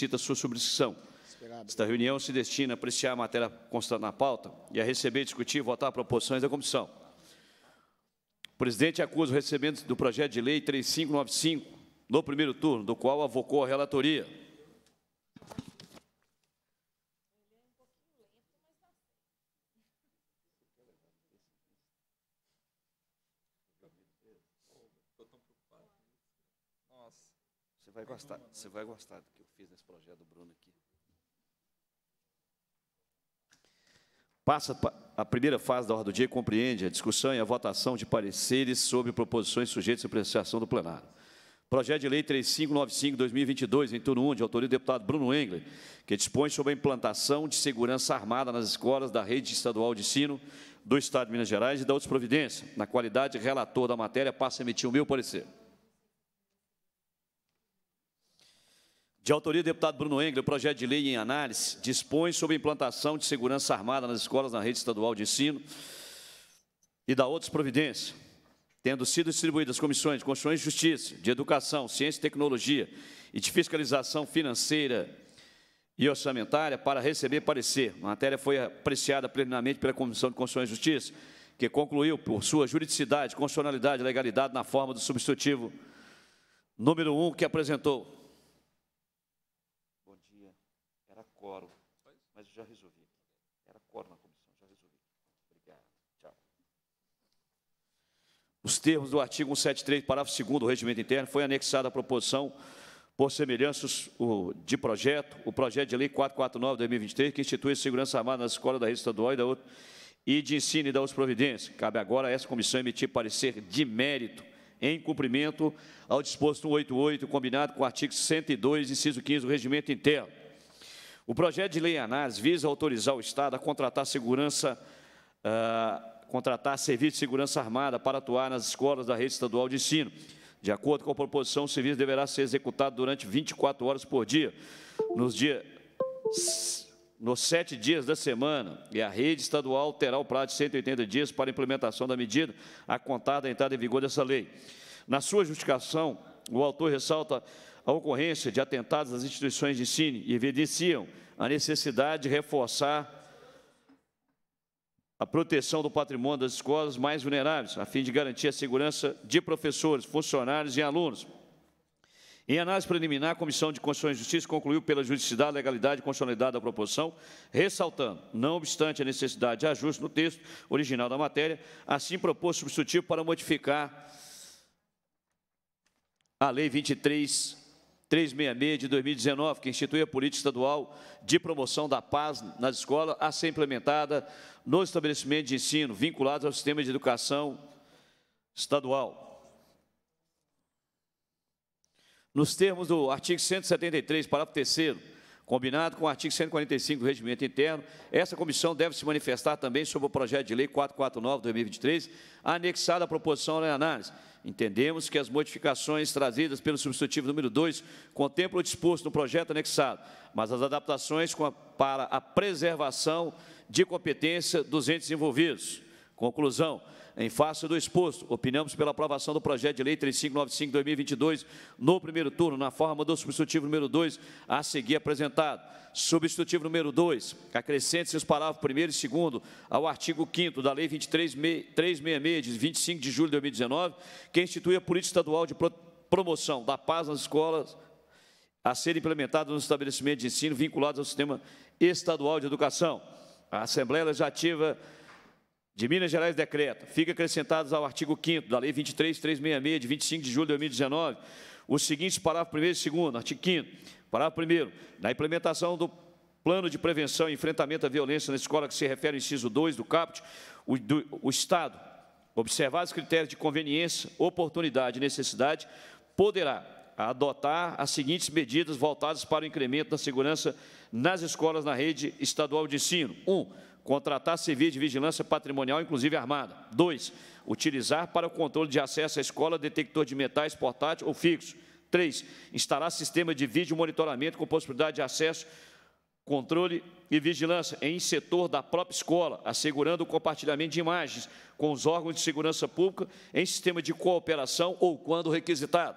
solicita sua subscrição. Esta reunião se destina a apreciar a matéria constante na pauta e a receber, discutir e votar proposições da comissão. O presidente acusa o recebimento do projeto de lei 3595, no primeiro turno, do qual avocou a relatoria. Você vai gostar, você vai gostar do que eu nesse projeto do Bruno aqui. Passa a primeira fase da ordem do dia e compreende a discussão e a votação de pareceres sobre proposições sujeitas à apreciação do plenário. Projeto de Lei 3595-2022, em turno 1, de autoria do deputado Bruno Engler, que dispõe sobre a implantação de segurança armada nas escolas da rede estadual de ensino do Estado de Minas Gerais e da outras providências. Na qualidade de relator da matéria, passa a emitir o meu parecer. De autoria do deputado Bruno Engler, o projeto de lei em análise dispõe sobre a implantação de segurança armada nas escolas na rede estadual de ensino e da outras providências, tendo sido distribuídas comissões de Constituição e Justiça, de Educação, Ciência e Tecnologia e de Fiscalização Financeira e Orçamentária para receber parecer. A matéria foi apreciada plenamente pela Comissão de Constituição e Justiça, que concluiu por sua juridicidade, constitucionalidade e legalidade na forma do substitutivo número 1 um que apresentou quórum, mas eu já resolvi. Era quórum na comissão, já resolvi. Obrigado. Tchau. Os termos do artigo 173, parágrafo 2 do Regimento Interno, foi anexada a proposição por semelhanças de projeto, o projeto de lei 449 de 2023, que institui a segurança armada nas escolas da rede estadual e, da outra, e de ensino e da outra providência. Cabe agora a essa comissão emitir parecer de mérito em cumprimento ao disposto 188, combinado com o artigo 102, inciso 15 do Regimento Interno. O projeto de lei ANAS visa autorizar o Estado a contratar segurança, uh, contratar serviço de segurança armada para atuar nas escolas da rede estadual de ensino. De acordo com a proposição, o serviço deverá ser executado durante 24 horas por dia, nos, dias, nos sete dias da semana, e a rede estadual terá o prazo de 180 dias para implementação da medida, a contar da entrada em vigor dessa lei. Na sua justificação, o autor ressalta a ocorrência de atentados às instituições de ensino e evidenciam a necessidade de reforçar a proteção do patrimônio das escolas mais vulneráveis, a fim de garantir a segurança de professores, funcionários e alunos. Em análise preliminar, a Comissão de Constituição e Justiça concluiu pela juridicidade, legalidade e constitucionalidade da proposição, ressaltando, não obstante a necessidade de ajuste no texto original da matéria, assim propôs substitutivo para modificar a Lei 23 366 de 2019, que institui a política estadual de promoção da paz nas escolas, a ser implementada nos estabelecimentos de ensino vinculados ao sistema de educação estadual. Nos termos do artigo 173, parágrafo 3 combinado com o artigo 145 do Regimento Interno, essa comissão deve se manifestar também sobre o projeto de lei 449-2023, anexado à proposição de análise Entendemos que as modificações trazidas pelo substitutivo número 2 contemplam o disposto no projeto anexado, mas as adaptações a, para a preservação de competência dos entes envolvidos. Conclusão. Em face do exposto, opinamos pela aprovação do projeto de lei 3595-2022 no primeiro turno, na forma do substitutivo número 2 a seguir apresentado. Substitutivo número 2, acrescente-se os parágrafos 1 e 2 ao artigo 5 da Lei 23366, de 25 de julho de 2019, que institui a Política Estadual de Promoção da Paz nas Escolas a ser implementada nos estabelecimentos de ensino vinculados ao Sistema Estadual de Educação. A Assembleia Legislativa de Minas Gerais decreta, fica acrescentados ao artigo 5 da Lei 23366, de 25 de julho de 2019, os seguintes parágrafo 1 e 2 artigo 5 parágrafo 1 na implementação do Plano de Prevenção e Enfrentamento à Violência na Escola, que se refere ao inciso 2 do caput, o, do, o Estado, observados os critérios de conveniência, oportunidade e necessidade, poderá adotar as seguintes medidas voltadas para o incremento da segurança nas escolas na rede estadual de ensino. 1. Um, contratar serviço de vigilância patrimonial, inclusive armada. Dois, utilizar para o controle de acesso à escola detector de metais portátil ou fixo. Três, instalar sistema de vídeo monitoramento com possibilidade de acesso, controle e vigilância em setor da própria escola, assegurando o compartilhamento de imagens com os órgãos de segurança pública em sistema de cooperação ou quando requisitado.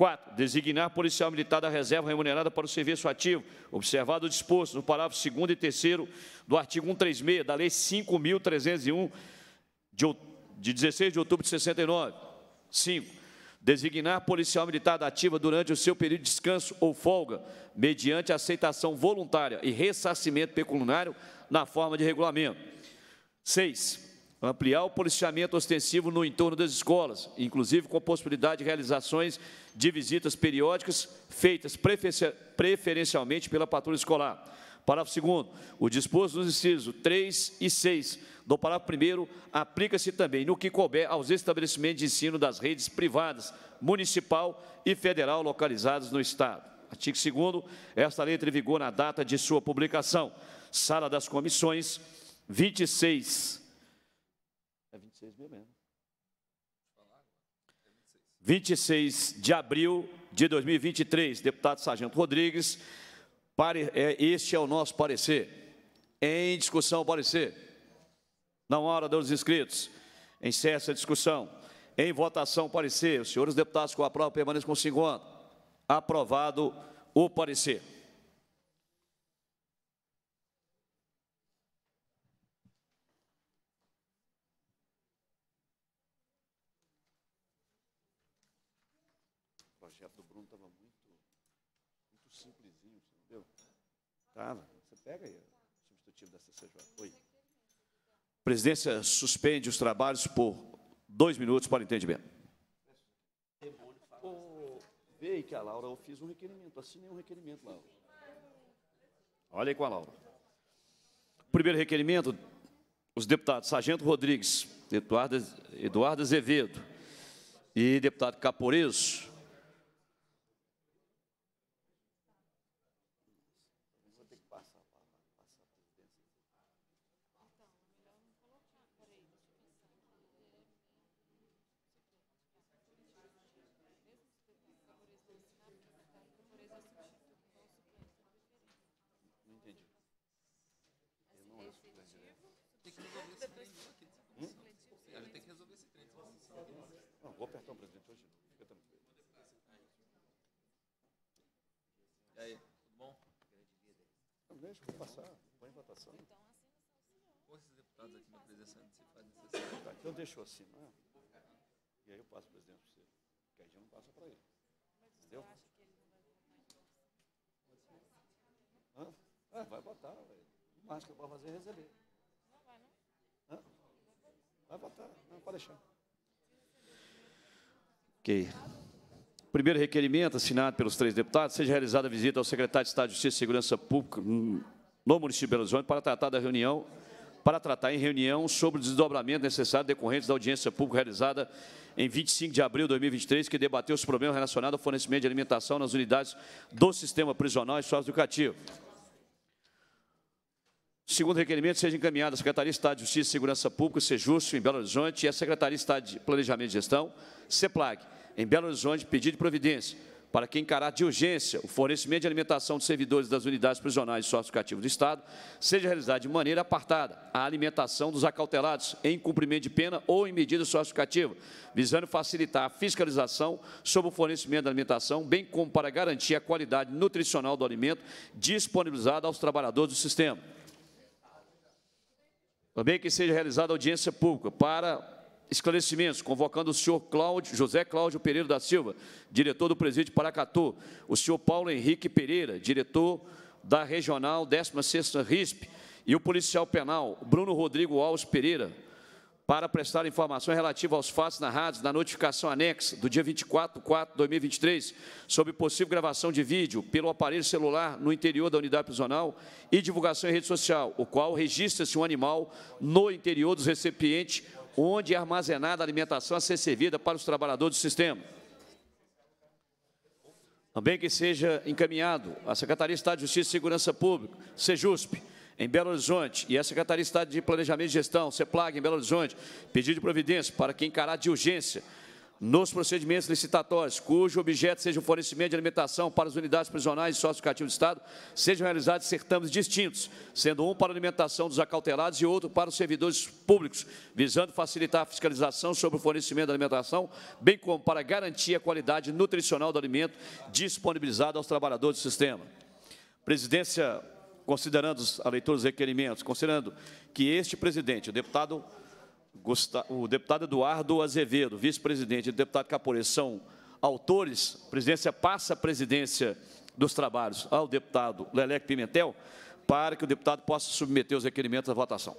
4. Designar policial militar da reserva remunerada para o serviço ativo, observado o disposto no parágrafo 2 e 3 do artigo 136 da Lei 5.301, de, 16 de outubro de 69. 5 designar policial militar da ativa durante o seu período de descanso ou folga, mediante aceitação voluntária e ressarcimento pecuniário na forma de regulamento. 6 ampliar o policiamento ostensivo no entorno das escolas, inclusive com a possibilidade de realizações de visitas periódicas feitas preferencialmente pela patrulha escolar. Parágrafo 2 o disposto nos incisos 3 e 6 do parágrafo 1 aplica-se também no que couber aos estabelecimentos de ensino das redes privadas, municipal e federal localizados no Estado. Artigo 2 esta lei em vigor na data de sua publicação. Sala das Comissões, 26 26 mesmo. 26 de abril de 2023, deputado Sargento Rodrigues, pare, é, este é o nosso parecer. Em discussão, parecer. na hora dos inscritos. Encerra a discussão. Em votação, parecer. Os senhores deputados com a prova permaneçam com 50. Aprovado o parecer. projeto do Bruno estava muito, muito simplesinho, entendeu? Tava. Você pega aí o substitutivo da CCJ. Oi. Presidência suspende os trabalhos por dois minutos para entendimento. Veio que a Laura, eu fiz um requerimento, assinei um requerimento, Laura. Olha aí com a Laura. Primeiro requerimento, os deputados Sargento Rodrigues, Eduardo, Eduardo Azevedo e deputado Caporeso, Vou apertar o presidente hoje? Fica tranquilo. E aí, tudo bom? Não, deixa eu passar. Põe em votação. Então, assina Com esses deputados aqui me apresentando, se faz necessário. Tá, então deixa eu assinar. Né? E aí eu passo o presidente para você. Que aí já não passa para ele. Mas você Entendeu? acha que ele não vai votar em Hã? É, vai votar. O máximo que eu posso fazer é resolver. Não vai, não? Hã? Vai votar. Não, pode deixar. Ok. Primeiro requerimento, assinado pelos três deputados, seja realizada a visita ao secretário de Estado de Justiça e Segurança Pública hum, no município de Belo Horizonte para tratar da reunião, para tratar em reunião sobre o desdobramento necessário decorrente da audiência pública realizada em 25 de abril de 2023, que debateu os problemas relacionados ao fornecimento de alimentação nas unidades do sistema prisional e socioeducativo. educativo. Segundo requerimento, seja encaminhada à Secretaria de Estado de Justiça e Segurança Pública, Sejusco, em Belo Horizonte, e à Secretaria de Estado de Planejamento e Gestão, CEPLAG, em Belo Horizonte, pedido de providência para que, encarar de urgência, o fornecimento de alimentação dos servidores das unidades prisionais e socioeducativas do Estado seja realizado de maneira apartada a alimentação dos acautelados em cumprimento de pena ou em medida socioeducativa, visando facilitar a fiscalização sobre o fornecimento da alimentação, bem como para garantir a qualidade nutricional do alimento disponibilizado aos trabalhadores do sistema. Também que seja realizada audiência pública para esclarecimentos, convocando o senhor Cláudio, José Cláudio Pereira da Silva, diretor do presídio Paracatu, o senhor Paulo Henrique Pereira, diretor da Regional 16ª RISP, e o policial penal Bruno Rodrigo Alves Pereira, para prestar informações relativas aos fatos narrados na notificação anexa do dia 24 de 4 de 2023 sobre possível gravação de vídeo pelo aparelho celular no interior da unidade prisional e divulgação em rede social, o qual registra-se um animal no interior dos recipientes onde é armazenada a alimentação a ser servida para os trabalhadores do sistema. Também que seja encaminhado à Secretaria de Estado de Justiça e Segurança Pública, SEJUSP, em Belo Horizonte e a Secretaria de Estado de Planejamento e Gestão, CEPLAG, em Belo Horizonte, pedido de providência para que encarar de urgência nos procedimentos licitatórios, cujo objeto seja o fornecimento de alimentação para as unidades prisionais e sócio do Estado, sejam realizados certames distintos, sendo um para a alimentação dos acautelados e outro para os servidores públicos, visando facilitar a fiscalização sobre o fornecimento da alimentação, bem como para garantir a qualidade nutricional do alimento disponibilizado aos trabalhadores do sistema. Presidência considerando a leitura dos requerimentos, considerando que este presidente, o deputado, o deputado Eduardo Azevedo, vice-presidente e o deputado Capores são autores, a presidência passa a presidência dos trabalhos ao deputado Lelec Pimentel, para que o deputado possa submeter os requerimentos à votação.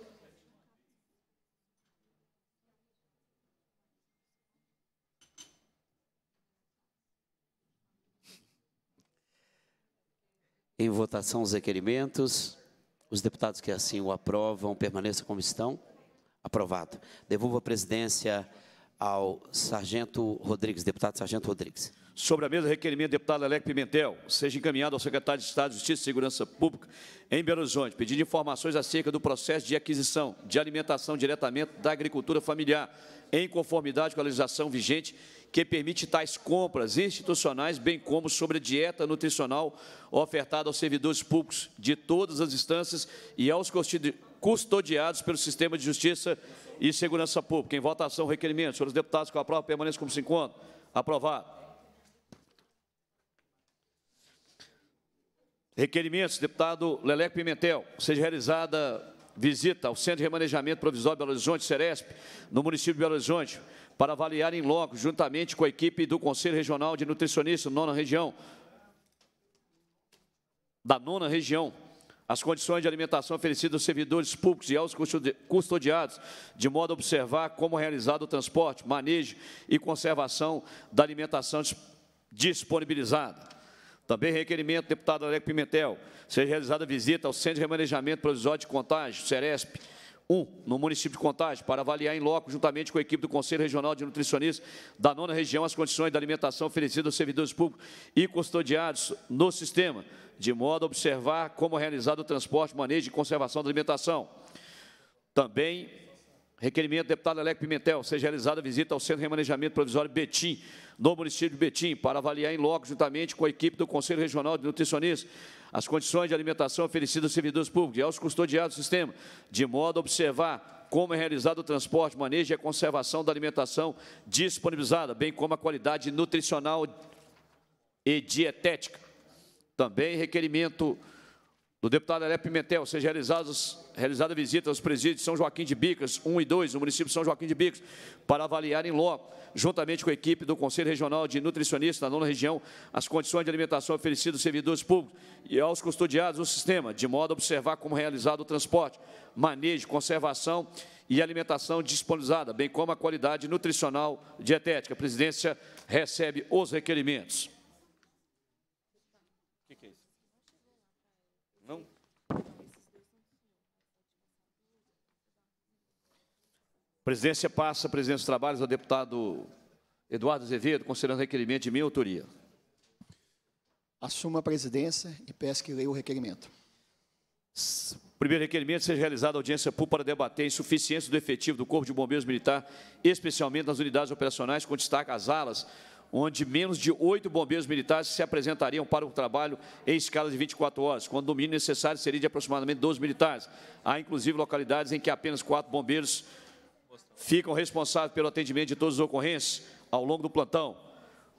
Em votação os requerimentos. Os deputados que assim o aprovam permaneçam como estão. Aprovado. Devolvo a presidência ao Sargento Rodrigues, deputado Sargento Rodrigues sobre a mesa requerimento do deputado Alec Pimentel, seja encaminhado ao secretário de Estado de Justiça e Segurança Pública em Belo Horizonte, pedindo informações acerca do processo de aquisição de alimentação diretamente da agricultura familiar, em conformidade com a legislação vigente que permite tais compras institucionais, bem como sobre a dieta nutricional ofertada aos servidores públicos de todas as instâncias e aos custodiados pelo sistema de justiça e segurança pública. Em votação, requerimento. Senhores deputados, com a prova permaneça como se encontra. Aprovado. Requerimentos, deputado Leleco Pimentel, seja realizada visita ao Centro de Remanejamento Provisório Belo Horizonte, Ceresp, no município de Belo Horizonte, para avaliar em loco, juntamente com a equipe do Conselho Regional de Nutricionistas, nona região, da nona região, as condições de alimentação oferecidas aos servidores públicos e aos custodiados, de modo a observar como é realizado o transporte, manejo e conservação da alimentação disponibilizada. Também requerimento, deputado Alex Pimentel, seja realizada visita ao Centro de Remanejamento Provisório de Contágio, CERESP, 1, no município de Contagem, para avaliar em loco, juntamente com a equipe do Conselho Regional de Nutricionistas da nona região, as condições da alimentação oferecida aos servidores públicos e custodiados no sistema, de modo a observar como é realizado o transporte, manejo e conservação da alimentação. Também Requerimento, deputado Alec Pimentel, seja realizada visita ao Centro de Remanejamento Provisório Betim, no município de Betim, para avaliar em loco, juntamente com a equipe do Conselho Regional de Nutricionistas, as condições de alimentação oferecidas aos servidores públicos e aos custodiados do sistema, de modo a observar como é realizado o transporte, manejo e a conservação da alimentação disponibilizada, bem como a qualidade nutricional e dietética. Também requerimento do deputado Elé Pimentel, seja realizada visita aos presídios São Joaquim de Bicas, 1 e 2, no município de São Joaquim de Bicas, para avaliar em Ló, juntamente com a equipe do Conselho Regional de Nutricionistas da nona região, as condições de alimentação oferecidas aos servidores públicos e aos custodiados no sistema, de modo a observar como realizado o transporte, manejo, conservação e alimentação disponibilizada, bem como a qualidade nutricional dietética. A presidência recebe os requerimentos. Presidência passa, presidência dos trabalhos, ao deputado Eduardo Azevedo, considerando requerimento de minha autoria. Assuma a presidência e peço que leia o requerimento. Primeiro requerimento, seja realizada audiência pública para debater a insuficiência do efetivo do Corpo de Bombeiros Militar, especialmente nas unidades operacionais, com destaque às alas, onde menos de oito bombeiros militares se apresentariam para o trabalho em escala de 24 horas, quando o mínimo necessário seria de aproximadamente 12 militares. Há, inclusive, localidades em que apenas quatro bombeiros militares ficam responsáveis pelo atendimento de todas as ocorrências ao longo do plantão,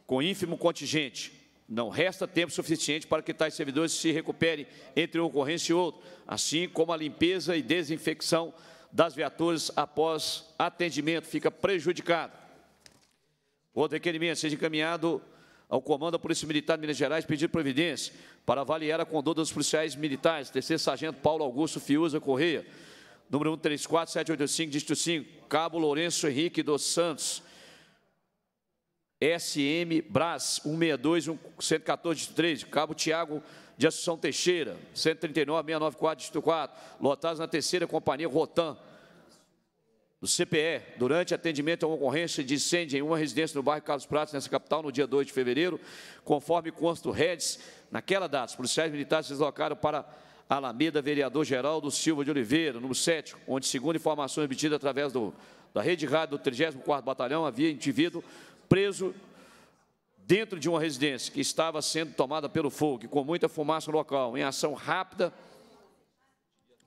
com ínfimo contingente. Não resta tempo suficiente para que tais servidores se recuperem entre uma ocorrência e outra, assim como a limpeza e desinfecção das viaturas após atendimento fica prejudicada. Outro requerimento seja encaminhado ao Comando da Polícia Militar de Minas Gerais pedir providência para avaliar a conduta dos policiais militares, terceiro sargento Paulo Augusto Fiuza Correia, número 134785, dígito 5, Cabo Lourenço Henrique dos Santos, SM Brás, 162, 114, 3, Cabo Tiago de Assunção Teixeira, 139694, 694, dígito 4, lotados na terceira companhia Rotan, do CPE, durante atendimento a uma ocorrência de incêndio em uma residência no bairro Carlos Pratos, nessa capital, no dia 2 de fevereiro, conforme consta o REDS, naquela data, os policiais militares se deslocaram para Alameda, vereador Geraldo Silva de Oliveira, número 7, onde, segundo informações obtidas através do, da Rede Rádio do 34º Batalhão, havia indivíduo preso dentro de uma residência que estava sendo tomada pelo fogo e com muita fumaça no local, em ação rápida,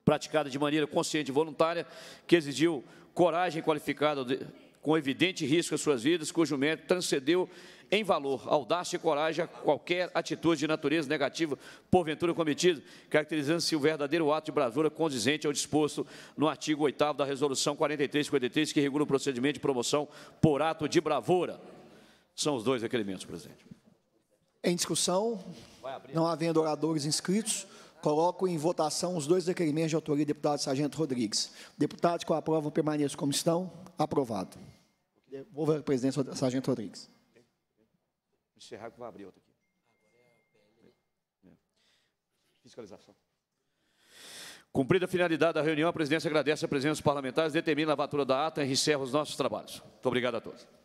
praticada de maneira consciente e voluntária, que exigiu coragem qualificada de, com evidente risco às suas vidas, cujo mérito transcendeu em valor, audácia e coragem a qualquer atitude de natureza negativa porventura cometida, caracterizando-se o verdadeiro ato de bravura condizente ao disposto no artigo 8 da Resolução 4353, que regula o procedimento de promoção por ato de bravura. São os dois requerimentos, presidente. Em discussão, não havendo oradores inscritos, coloco em votação os dois requerimentos de autoria do deputado Sargento Rodrigues. Deputados que aprovam permaneçam como estão. Aprovado. ver a presidência do Sargento Rodrigues encerrar que vai abrir outra aqui. Agora é a PL, Fiscalização. Cumprida a finalidade da reunião, a presidência agradece a presença dos parlamentares, determina a lavatura da ata e encerra os nossos trabalhos. Muito obrigado a todos.